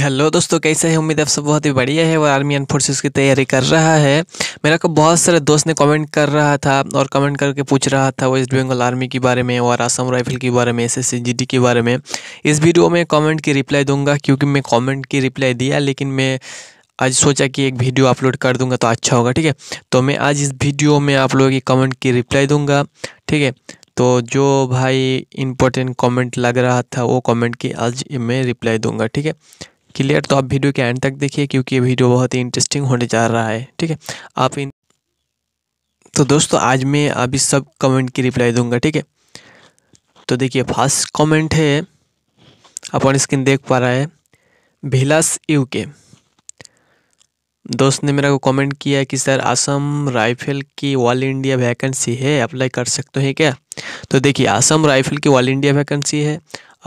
hello दोस्तों कैसे हैं उम्मीद आप सब बहुत ही बढ़िया है वो आर्मी एंड फोर्सेस की तैयारी कर रहा है मेरा को बहुत सारे दोस्त ने कमेंट कर रहा था और कमेंट करके पूछ रहा था वेस्ट बंगाल आर्मी के बारे में और आसाम राइफल के बारे में एस एस के बारे में इस वीडियो में कमेंट की रिप्लाई दूंगा क्योंकि मैं कॉमेंट की रिप्लाई दिया लेकिन मैं आज सोचा कि एक वीडियो अपलोड कर दूंगा तो अच्छा होगा ठीक है तो मैं आज इस वीडियो में आप लोगों की कमेंट की रिप्लाई दूंगा ठीक है तो जो भाई इम्पोर्टेंट कमेंट लग रहा था वो कमेंट की आज मैं रिप्लाई दूंगा ठीक है क्लियर तो आप वीडियो के एंड तक देखिए क्योंकि ये वीडियो बहुत ही इंटरेस्टिंग होने जा रहा है ठीक है आप इन तो दोस्तों आज मैं अभी सब कमेंट की रिप्लाई दूंगा ठीक है तो देखिए फर्स्ट कमेंट है अपन स्क्रीन देख पा रहा है भिलास यू के दोस्त ने मेरा को कमेंट किया कि सर असम राइफल की ऑल इंडिया वैकेंसी है अप्लाई कर सकते हैं क्या तो देखिए असम राइफल की ऑल इंडिया वैकेंसी है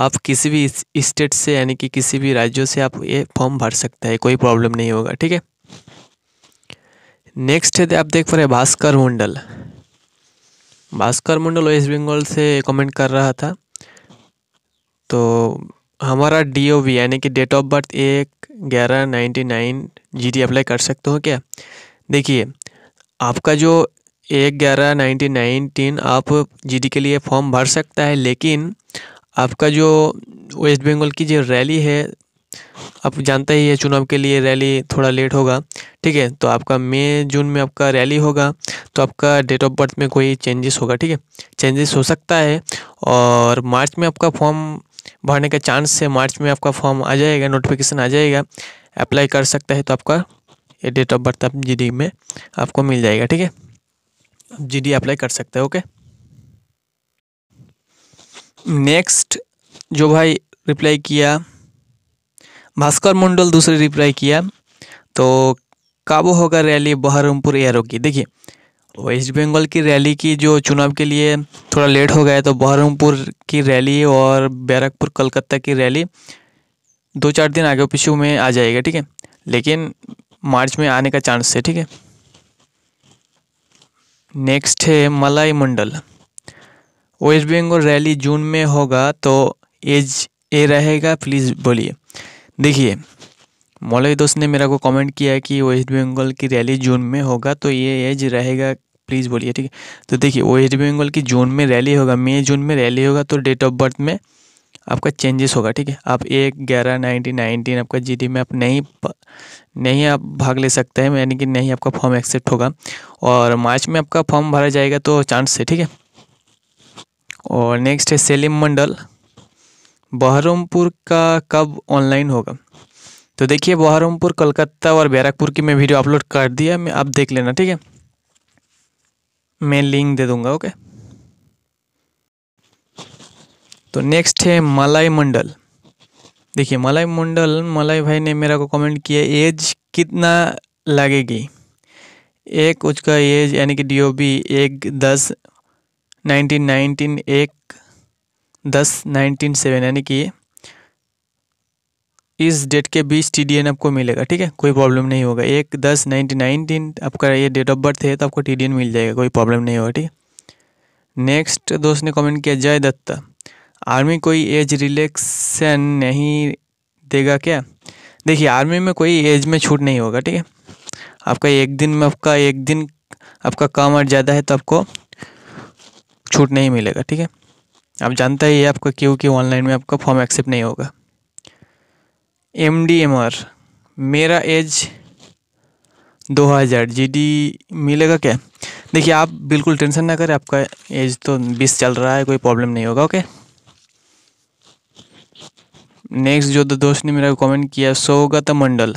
आप किसी भी स्टेट से यानी कि किसी भी राज्यों से आप ये फॉर्म भर सकते हैं कोई प्रॉब्लम नहीं होगा ठीक है नेक्स्ट है आप देख पा रहे भास्कर मंडल भास्कर मंडल वेस्ट बंगाल से कमेंट कर रहा था तो हमारा डी ओ वी यानी कि डेट ऑफ बर्थ एक ग्यारह ninety nine G D apply कर सकते हो क्या देखिए आपका जो एक ग्यारह नाइन्टी नाइनटीन आप डी के लिए फॉर्म भर सकता है लेकिन आपका जो वेस्ट बंगाल की जो रैली है आप जानते ही है चुनाव के लिए रैली थोड़ा लेट होगा ठीक है तो आपका मई जून में आपका रैली होगा तो आपका डेट ऑफ बर्थ में कोई चेंजेस होगा ठीक है चेंजेस हो सकता है और मार्च में आपका फॉर्म भरने का चांस है मार्च में आपका फॉर्म आ जाएगा नोटिफिकेशन आ जाएगा अप्लाई कर सकता है तो आपका ये डेट ऑफ बर्थ आप जी में आपको मिल जाएगा ठीक है जी डी अप्लाई कर सकते हैं ओके नेक्स्ट जो भाई रिप्लाई किया भास्कर मंडल दूसरे रिप्लाई किया तो काबू होगा रैली बहरमपुर एयरो की देखिए वेस्ट बंगाल की रैली की जो चुनाव के लिए थोड़ा लेट हो गया तो बहरमपुर की रैली और बैरकपुर कलकत्ता की रैली दो चार दिन आगे पीछे में आ जाएगा ठीक है लेकिन मार्च में आने का चांस है ठीक है नेक्स्ट है मलाई मंडल वेस्ट बंगाल रैली जून में होगा तो एज ए रहेगा प्लीज़ बोलिए देखिए मौलवी दोस्त ने मेरा को कमेंट किया है कि वेस्ट बंगाल की रैली जून में होगा तो ये एज रहेगा प्लीज़ बोलिए ठीक है तो देखिए वेस्ट बंगाल की जून में रैली होगा मई जून में रैली होगा तो डेट ऑफ बर्थ में आपका चेंजेस होगा ठीक है आप एक ग्यारह नाइनटीन नाइनटीन आपका डी में आप नहीं नहीं आप भाग ले सकते हैं यानी कि नहीं आपका फॉर्म एक्सेप्ट होगा और मार्च में आपका फॉर्म भरा जाएगा तो चांस है ठीक है और नेक्स्ट है सेलिम मंडल बहरमपुर का कब ऑनलाइन होगा तो देखिए बहरमपुर कलकत्ता और बैरकपुर की मैं वीडियो अपलोड कर दिया मैं आप देख लेना ठीक है मैं लिंक दे दूंगा ओके तो नेक्स्ट है मलाई मंडल देखिए मलाई मंडल मलाई भाई ने मेरा को कमेंट किया एज कितना लगेगी एक उसका एज यानी कि डीओबी एक दस नाइनटीन नाइनटीन एक दस नाइनटीन सेवन यानी कि इस डेट के बीच टी आपको मिलेगा ठीक है कोई प्रॉब्लम नहीं होगा एक दस नाइनटीन नाइनटीन आपका ये डेट ऑफ बर्थ है तो आपको टी मिल जाएगा कोई प्रॉब्लम नहीं होगा ठीक है नेक्स्ट दोस्त ने कमेंट किया जय दत्ता आर्मी कोई एज रिलैक्सेशन नहीं देगा क्या देखिए आर्मी में कोई एज में छूट नहीं होगा ठीक है आपका एक दिन में आपका एक दिन आपका काम और ज़्यादा है तो आपको छूट नहीं मिलेगा ठीक है आप जानते ही आपका क्योंकि ऑनलाइन में आपका फॉर्म एक्सेप्ट नहीं होगा एम डी एम आर मेरा एज 2000 जीडी मिलेगा क्या देखिए आप बिल्कुल टेंशन ना करें आपका एज तो 20 चल रहा है कोई प्रॉब्लम नहीं होगा ओके नेक्स्ट जो दो दोस्त ने मेरा कमेंट किया सौगत मंडल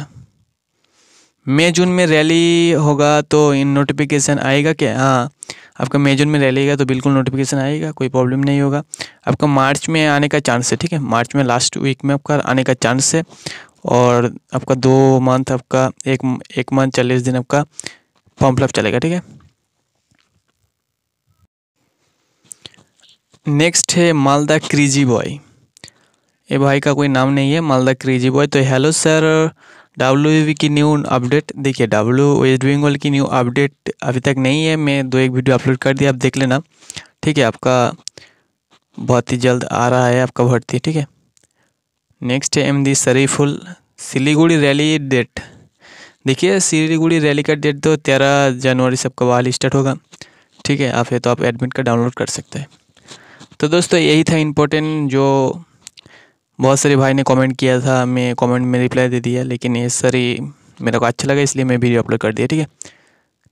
मई जून में रैली होगा तो इन नोटिफिकेशन आएगा क्या हाँ आपका मे जून में रह लेगा तो बिल्कुल नोटिफिकेशन आएगा कोई प्रॉब्लम नहीं होगा आपका मार्च में आने का चांस है ठीक है मार्च में लास्ट वीक में आपका आने का चांस है और आपका दो मंथ आपका एक एक मंथ चालीस दिन आपका फॉर्म फिलअप चलेगा ठीक है नेक्स्ट है मालदा क्रीजी बॉय ये भाई का कोई नाम नहीं है मालदा क्रीजी बॉय तो हेलो सर डब्ल्यू e की न्यू अपडेट देखिए डब्ल्यू वेस्ट बंगाल की न्यू अपडेट अभी तक नहीं है मैं दो एक वीडियो अपलोड कर दिया आप देख लेना ठीक है आपका बहुत ही जल्द आ रहा है आपका भर्ती ठीक है नेक्स्ट है M D Shariful Siliguri rally date देखिए सिलीगुड़ी रैली का डेट तो तेरह जनवरी से आपका बहाली स्टार्ट होगा ठीक है आप है तो आप एडमिट कार्ड डाउनलोड कर सकते हैं तो दोस्तों यही था इम्पोर्टेंट जो बहुत सारे भाई ने कमेंट किया था मैं कमेंट में रिप्लाई दे दिया लेकिन ये सारी मेरे को अच्छा लगा इसलिए मैं वीडियो अपलोड कर दिया ठीक है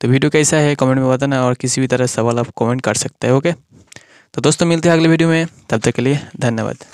तो वीडियो कैसा है कमेंट में बताना और किसी भी तरह सवाल आप कमेंट कर सकते हैं ओके तो दोस्तों मिलते हैं अगले वीडियो में तब तक के लिए धन्यवाद